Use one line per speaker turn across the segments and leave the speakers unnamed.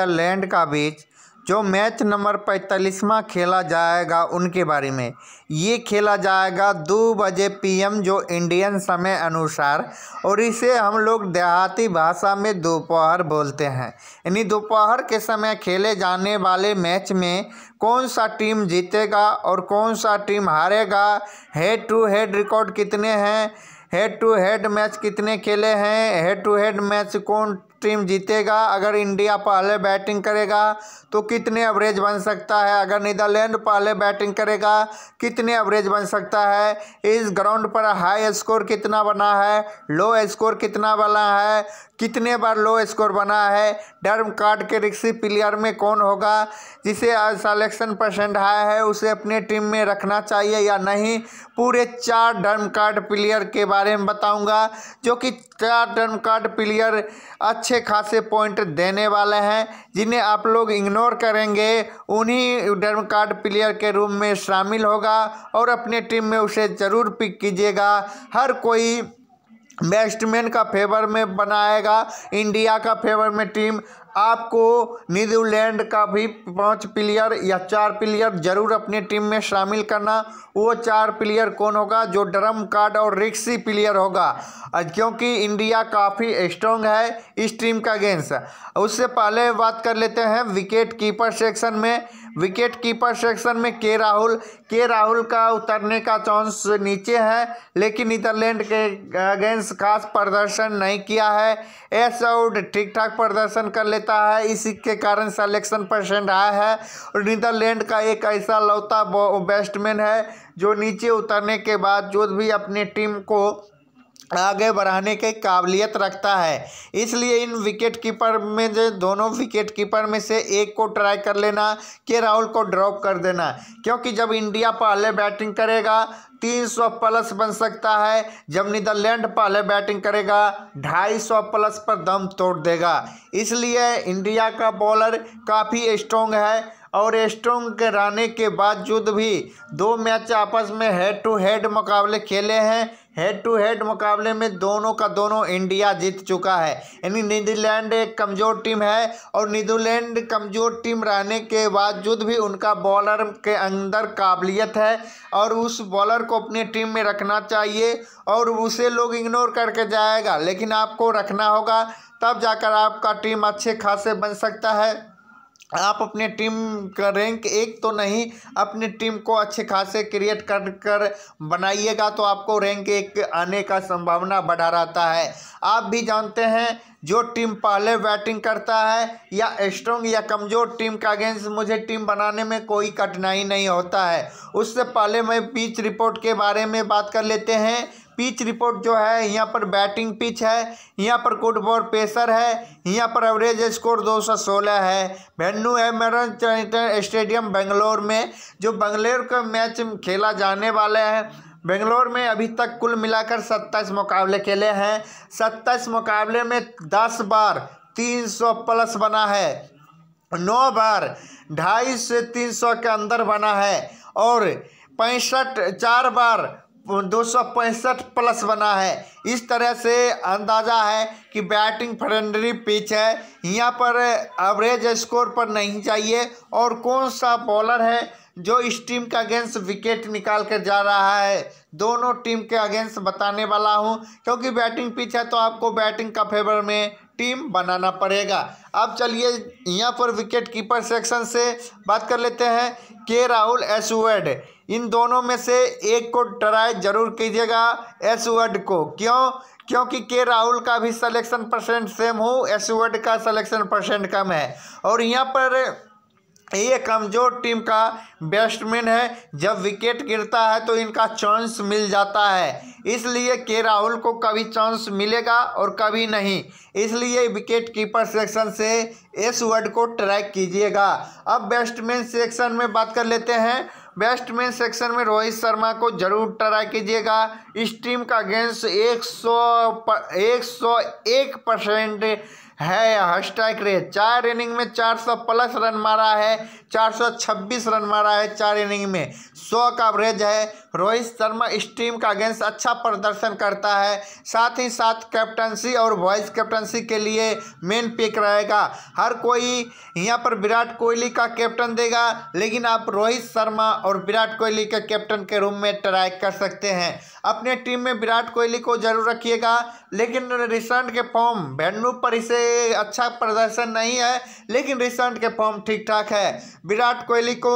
Switzerland का बीच जो match number पैंतालीसवा खेला जाएगा उनके बारे में ये खेला जाएगा दो बजे पीएम जो इंडियन समय अनुसार और इसे हम लोग देहाती भाषा में दोपहर बोलते हैं यानी दोपहर के समय खेले जाने वाले मैच में कौन सा टीम जीतेगा और कौन सा टीम हारेगा हेड टू हेड रिकॉर्ड कितने हैं हेड टू हेड मैच कितने खेले हैं हेड टू हेड मैच कौन टीम जीतेगा अगर इंडिया पहले बैटिंग करेगा तो कितने एवरेज बन सकता है अगर नीदरलैंड पहले बैटिंग करेगा कितने एवरेज बन सकता है इस ग्राउंड पर हाई स्कोर कितना बना है लो स्कोर कितना बना है कितने बार लो स्कोर बना है डर्म कार्ड के रिक्सी प्लेयर में कौन होगा जिसे सलेक्शन परसेंट हाई है उसे अपने टीम में रखना चाहिए या नहीं पूरे चार डर्म कार्ड प्लेयर के बारे में बताऊंगा जो कि चार डर्म कार्ड प्लेयर अच्छे खासे पॉइंट देने वाले हैं जिन्हें आप लोग इग्नोर करेंगे उन्हीं डर्म कार्ड प्लेयर के रूम में शामिल होगा और अपने टीम में उसे ज़रूर पिक कीजिएगा हर कोई बैट्समैन का फेवर में बनाएगा इंडिया का फेवर में टीम आपको नीदरलैंड का भी पांच प्लेयर या चार प्लेयर जरूर अपने टीम में शामिल करना वो चार प्लेयर कौन होगा जो ड्रम कार्ड और रिक्सी प्लेयर होगा क्योंकि इंडिया काफ़ी स्ट्रॉन्ग है इस टीम का अगेंस्ट उससे पहले बात कर लेते हैं विकेट कीपर सेक्शन में विकेट कीपर सेक्शन में के राहुल के राहुल का उतरने का चांस नीचे है लेकिन नीदरलैंड के अगेंस्ट खास प्रदर्शन नहीं किया है एस आउट ठीक ठाक प्रदर्शन कर लेता है इसी के कारण सेलेक्शन परसेंट आया है और नीदरलैंड का एक ऐसा लौता बैट्समैन है जो नीचे उतरने के बाद जो भी अपनी टीम को आगे बढ़ाने के काबिलियत रखता है इसलिए इन विकेट कीपर में जो दोनों विकेट कीपर में से एक को ट्राई कर लेना के राहुल को ड्रॉप कर देना क्योंकि जब इंडिया पहले बैटिंग करेगा तीन सौ प्लस बन सकता है जब नीदरलैंड पहले बैटिंग करेगा ढाई सौ प्लस पर दम तोड़ देगा इसलिए इंडिया का बॉलर काफ़ी स्ट्रॉन्ग है और स्ट्रोंग कराने के बावजूद भी दो मैच आपस में हेड टू हेड मुकाबले खेले हैं हेड टू हेड मुकाबले में दोनों का दोनों इंडिया जीत चुका है यानी नीदरलैंड एक कमज़ोर टीम है और नीदरलैंड कमज़ोर टीम रहने के बावजूद भी उनका बॉलर के अंदर काबिलियत है और उस बॉलर को अपनी टीम में रखना चाहिए और उसे लोग इग्नोर करके जाएगा लेकिन आपको रखना होगा तब जाकर आपका टीम अच्छे खासे बन सकता है आप अपने टीम का रैंक एक तो नहीं अपनी टीम को अच्छे खासे क्रिएट कर कर बनाइएगा तो आपको रैंक एक आने का संभावना बढ़ा रहता है आप भी जानते हैं जो टीम पहले बैटिंग करता है या स्ट्रॉन्ग या कमज़ोर टीम का अगेंस्ट मुझे टीम बनाने में कोई कठिनाई नहीं होता है उससे पहले मैं पिच रिपोर्ट के बारे में बात कर लेते हैं पिच रिपोर्ट जो है यहाँ पर बैटिंग पिच है यहाँ पर गुड बॉल पेसर है यहाँ पर एवरेज स्कोर 216 है वेन्यू है मैरन स्टेडियम बेंगलोर में जो बंगलोर का मैच खेला जाने वाला है बेंगलोर में अभी तक कुल मिलाकर 27 मुकाबले खेले हैं 27 मुकाबले में 10 बार 300 प्लस बना है नौ बार ढाई से तीन सौ के अंदर बना है और पैंसठ चार बार दो प्लस बना है इस तरह से अंदाज़ा है कि बैटिंग फ्रेंडली पिच है यहाँ पर एवरेज स्कोर पर नहीं चाहिए और कौन सा बॉलर है जो इस टीम के अगेंस्ट विकेट निकाल कर जा रहा है दोनों टीम के अगेंस्ट बताने वाला हूँ क्योंकि बैटिंग पिच है तो आपको बैटिंग का फेवर में टीम बनाना पड़ेगा अब चलिए यहाँ पर विकेट कीपर सेक्शन से बात कर लेते हैं के राहुल एसवेड इन दोनों में से एक को ट्राई जरूर कीजिएगा एस वर्ड को क्यों क्योंकि के राहुल का भी सिलेक्शन परसेंट सेम हो वर्ड का सिलेक्शन परसेंट कम है और यहाँ पर ये कमज़ोर टीम का बैट्समैन है जब विकेट गिरता है तो इनका चांस मिल जाता है इसलिए के राहुल को कभी चांस मिलेगा और कभी नहीं इसलिए विकेट कीपर सेक्शन से एस वर्ड को ट्रैक कीजिएगा अब बैट्समैन सेक्शन में बात कर लेते हैं बैट्समैन सेक्शन में रोहित शर्मा को जरूर ट्राई कीजिएगा इस टीम का अगेंस्ट एक सौ एक परसेंट है हैशटैग रे चार इनिंग में 400 प्लस रन मारा है 426 रन मारा है चार इनिंग में 100 का एवरेज है रोहित शर्मा इस टीम का अगेंस्ट अच्छा प्रदर्शन करता है साथ ही साथ कैप्टनसी और वाइस कैप्टनसी के लिए मेन पिक रहेगा हर कोई यहाँ पर विराट कोहली का कैप्टन देगा लेकिन आप रोहित शर्मा और विराट कोहली के कैप्टन के रूम में ट्राई कर सकते हैं अपने टीम में विराट कोहली को जरूर रखिएगा लेकिन रिसेंट के फॉर्म वेन्यू पर इसे अच्छा प्रदर्शन नहीं है लेकिन रिसेंट के फॉर्म ठीक ठाक है विराट कोहली को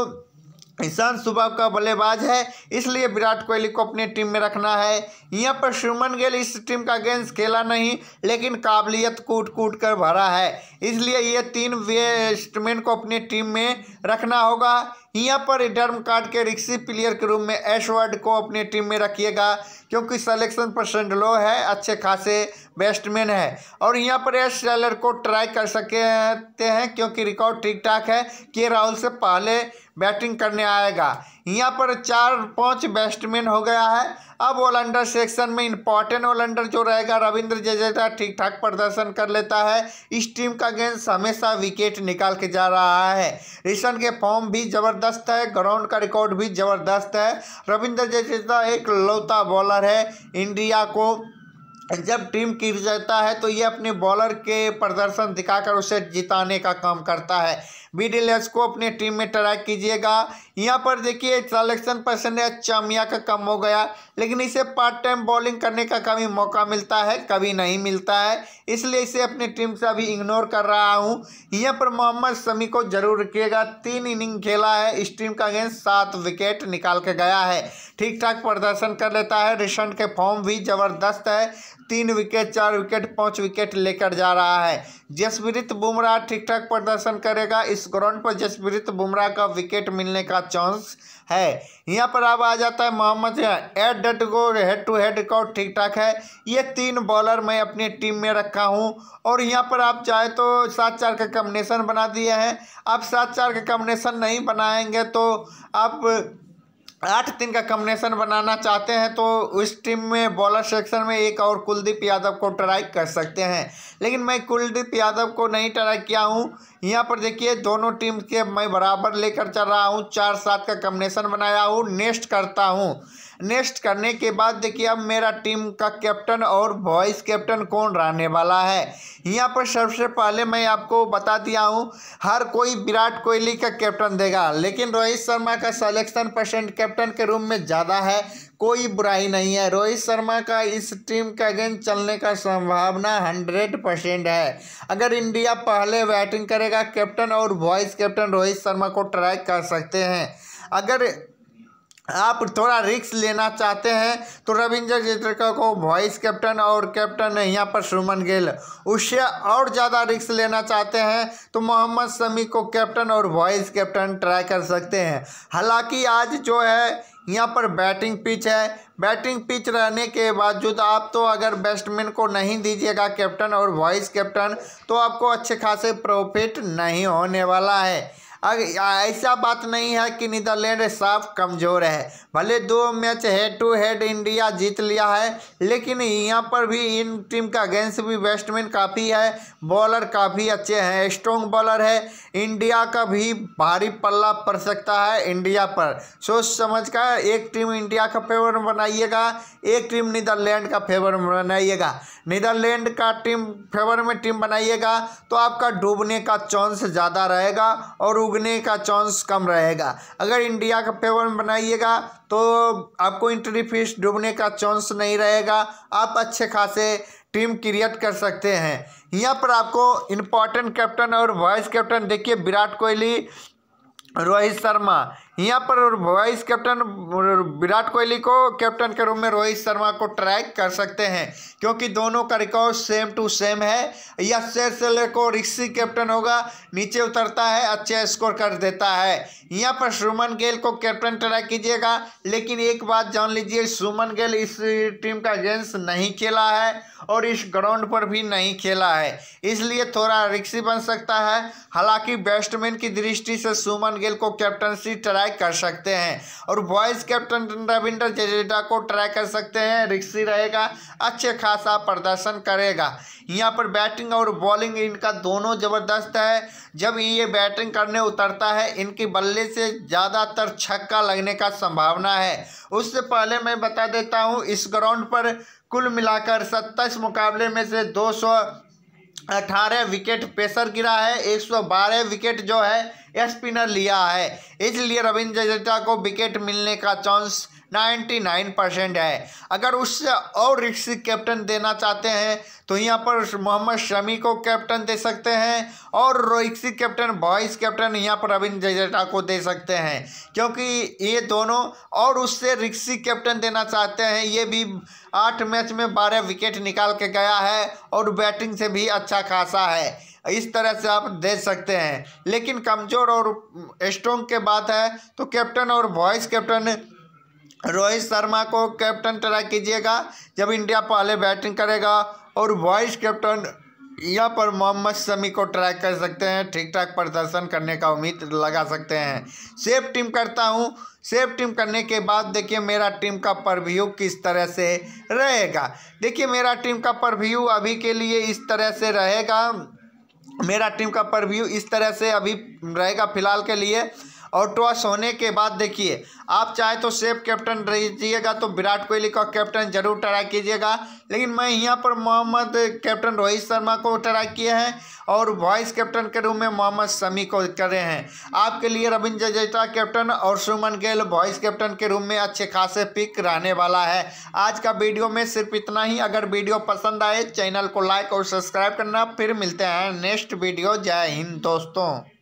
ईशान सुबह का बल्लेबाज है इसलिए विराट कोहली को अपनी टीम में रखना है यहाँ पर शुमन गेल इस टीम का गेंद खेला नहीं लेकिन काबिलियत कूट कूट कर भरा है इसलिए ये तीन बैट्समैन को अपनी टीम में रखना होगा यहाँ पर डर्म कार्ड के रिक्सी प्लेयर के रूप में एशवर्ड को अपनी टीम में रखिएगा क्योंकि सलेक्शन परसेंट लो है अच्छे खासे बैट्समैन है और यहाँ पर एश सेलर को ट्राई कर सकते हैं क्योंकि रिकॉर्ड ठीक ठाक है के राहुल से पहले बैटिंग करने आएगा यहाँ पर चार पाँच बैट्समैन हो गया है अब ओलंडर सेक्शन में इंपॉर्टेंट ओलंडर जो रहेगा रविंद्र जडेजा ठीक ठाक प्रदर्शन कर लेता है इस टीम का गेंद हमेशा विकेट निकाल के जा रहा है रिशन के फॉर्म भी जबरदस्त है ग्राउंड का रिकॉर्ड भी जबरदस्त है रविंद्र जडेजा एक लौता बॉलर है इंडिया को जब टीम गिर जाता है तो ये अपने बॉलर के प्रदर्शन दिखाकर उसे जिताने का काम करता है बीडीएलएस को अपनी टीम में ट्राई कीजिएगा यहाँ पर देखिए सलेक्शन परसेंटेज चामिया का कम हो गया लेकिन इसे पार्ट टाइम बॉलिंग करने का कभी मौका मिलता है कभी नहीं मिलता है इसलिए इसे अपनी टीम से अभी इग्नोर कर रहा हूँ यहाँ पर मोहम्मद शमी को जरूर रखिएगा तीन इनिंग खेला है इस टीम का अगेंस्ट सात विकेट निकाल के गया है ठीक ठाक प्रदर्शन कर लेता है रिशन के फॉर्म भी ज़बरदस्त है तीन विकेट चार विकेट पाँच विकेट लेकर जा रहा है जसप्रीत बुमराह ठीक ठाक प्रदर्शन करेगा इस ग्राउंड पर जसप्रीत बुमराह का विकेट मिलने का चांस है यहाँ पर अब आ जाता है मोहम्मद एड डट गो हेड टू हेड रिकॉर्ड ठीक ठाक है ये तीन बॉलर मैं अपनी टीम में रखा हूँ और यहाँ पर आप चाहे तो सात चार का कम्बिनेशन बना दिए हैं आप सात चार का कम्बिनेशन नहीं बनाएंगे तो आप आठ तीन का कम्बिनेशन बनाना चाहते हैं तो उस टीम में बॉलर सेक्शन में एक और कुलदीप यादव को ट्राई कर सकते हैं लेकिन मैं कुलदीप यादव को नहीं ट्राई किया हूँ यहाँ पर देखिए दोनों टीम के मैं बराबर लेकर चल रहा हूँ चार सात का कम्बिनेशन बनाया हूँ नेक्स्ट करता हूँ नेक्स्ट करने के बाद देखिए अब मेरा टीम का कैप्टन और वॉइस कैप्टन कौन रहने वाला है यहाँ पर सबसे पहले मैं आपको बता दिया हूँ हर कोई विराट कोहली का कैप्टन देगा लेकिन रोहित शर्मा का सलेक्शन परसेंट कैप्टन के रूम में ज़्यादा है कोई बुराई नहीं है रोहित शर्मा का इस टीम का अगेंस्ट चलने का संभावना हंड्रेड परसेंट है अगर इंडिया पहले बैटिंग करेगा कैप्टन और वॉइस कैप्टन रोहित शर्मा को ट्राई कर सकते हैं अगर आप थोड़ा रिक्स लेना चाहते हैं तो रविंद्र जडेजा को वाइस कैप्टन और कैप्टन यहाँ पर सुमन गिल उससे और ज़्यादा रिक्स लेना चाहते हैं तो मोहम्मद शमी को कैप्टन और वाइस कैप्टन ट्राई कर सकते हैं हालांकि आज जो है यहाँ पर बैटिंग पिच है बैटिंग पिच रहने के बावजूद आप तो अगर बैट्समैन को नहीं दीजिएगा कैप्टन और वाइस कैप्टन तो आपको अच्छे खासे प्रॉफिट नहीं होने वाला है ऐसा बात नहीं है कि नीदरलैंड साफ कमज़ोर है भले दो match head to head India जीत लिया है लेकिन यहाँ पर भी इन टीम का अगेंस्ट भी बैट्समैन काफ़ी है बॉलर काफ़ी अच्छे हैं स्ट्रॉन्ग बॉलर है इंडिया का भी भारी पल्ला पड़ सकता है इंडिया पर सोच समझ कर एक टीम इंडिया का फेवर बनाइएगा एक टीम नीदरलैंड का फेवर बनाइएगा नीदरलैंड का टीम फेवर में टीम बनाइएगा तो आपका डूबने का चांस ज़्यादा रहेगा और उगने का चांस कम रहेगा अगर इंडिया का फेवर में बनाइएगा तो आपको इंट्री फीस डूबने का चांस नहीं रहेगा आप अच्छे खासे टीम क्रिएट कर सकते हैं यहाँ पर आपको इम्पॉर्टेंट कैप्टन और वाइस कैप्टन देखिए विराट कोहली रोहित शर्मा यहाँ पर वाइस कैप्टन विराट कोहली को कैप्टन के रूप में रोहित शर्मा को ट्रैक कर सकते हैं क्योंकि दोनों का रिकॉर्ड सेम टू सेम है शेर सेलर को रिक्सी कैप्टन होगा नीचे उतरता है अच्छा स्कोर कर देता है यहाँ पर सुमन गेल को कैप्टन ट्रैक कीजिएगा लेकिन एक बात जान लीजिए सुमन गेल इस टीम का अगेंस्ट नहीं खेला है और इस ग्राउंड पर भी नहीं खेला है इसलिए थोड़ा रिक्सी बन सकता है हालांकि बैट्समैन की दृष्टि से सुमन गेल को कैप्टनसी ट्रैक ट्रैक कर सकते हैं और वॉइस कैप्टन रविंद्र जडेजा को ट्रैक कर सकते हैं रिक्सी रहेगा अच्छे खासा प्रदर्शन करेगा यहाँ पर बैटिंग और बॉलिंग इनका दोनों ज़बरदस्त है जब ये बैटिंग करने उतरता है इनकी बल्ले से ज़्यादातर छक्का लगने का संभावना है उससे पहले मैं बता देता हूँ इस ग्राउंड पर कुल मिलाकर सत्ताईस मुकाबले में से दो अठारह विकेट पेसर गिरा है एक सौ बारह विकेट जो है स्पिनर लिया है इसलिए रविंद्र जडेजा को विकेट मिलने का चांस नाइन्टी नाइन परसेंट है अगर उससे और रिक्स कैप्टन देना चाहते हैं तो यहाँ पर मोहम्मद शमी को कैप्टन दे सकते हैं और रिक्सी कैप्टन वॉइस कैप्टन यहाँ पर रविंद्र जडेजा को दे सकते हैं क्योंकि ये दोनों और उससे रिक्सी कैप्टन देना चाहते हैं ये भी आठ मैच में बारह विकेट निकाल के गया है और बैटिंग से भी अच्छा खासा है इस तरह से आप दे सकते हैं लेकिन कमज़ोर और स्ट्रोंग के बात है तो कैप्टन और वॉइस कैप्टन रोहित शर्मा को कैप्टन ट्राई कीजिएगा जब इंडिया पहले बैटिंग करेगा और वाइस कैप्टन यहाँ पर मोहम्मद शमी को ट्राई कर सकते हैं ठीक ठाक प्रदर्शन करने का उम्मीद लगा सकते हैं सेफ टीम करता हूँ सेफ टीम करने के बाद देखिए मेरा टीम का परव्यू किस तरह से रहेगा देखिए मेरा टीम का परव्यू अभी के लिए इस तरह से रहेगा मेरा टीम का परव्यू इस तरह से अभी रहेगा फिलहाल के लिए और टॉस होने के बाद देखिए आप चाहे तो सेफ कैप्टन रहिएगा तो विराट कोहली का कैप्टन जरूर ट्राई कीजिएगा लेकिन मैं यहाँ पर मोहम्मद कैप्टन रोहित शर्मा को ट्राई किया है और वाइस कैप्टन के रूप में मोहम्मद शमी को कर रहे हैं आपके लिए रविंद्र जडेजा कैप्टन और सुमन गेल वाइस कैप्टन के रूप में अच्छे खासे पिक रहने वाला है आज का वीडियो में सिर्फ इतना ही अगर वीडियो पसंद आए चैनल को लाइक और सब्सक्राइब करना फिर मिलते हैं नेक्स्ट वीडियो जय हिंद दोस्तों